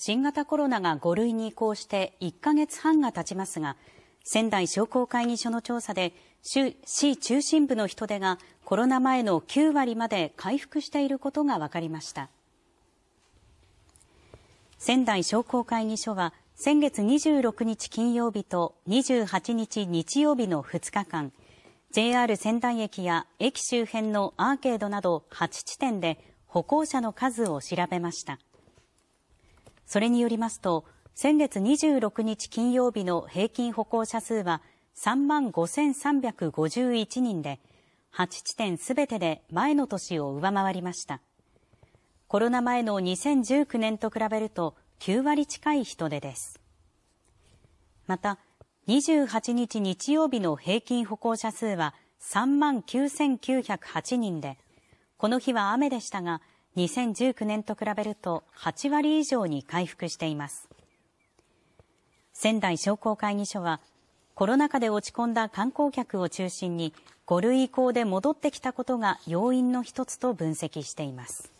新型コロナが5類に移行して1か月半が経ちますが、仙台商工会議所の調査で、市中心部の人出がコロナ前の9割まで回復していることが分かりました。仙台商工会議所は、先月26日金曜日と28日日曜日の2日間、JR 仙台駅や駅周辺のアーケードなど8地点で歩行者の数を調べました。それによりますと、先月26日金曜日の平均歩行者数は3万5351人で、8地点すべてで前の年を上回りました。コロナ前の2019年と比べると9割近い人出です。また、28日日曜日の平均歩行者数は3万9908人で、この日は雨でしたが、2019年と比べると8割以上に回復しています。仙台商工会議所は、コロナ禍で落ち込んだ観光客を中心に5類移行で戻ってきたことが要因の一つと分析しています。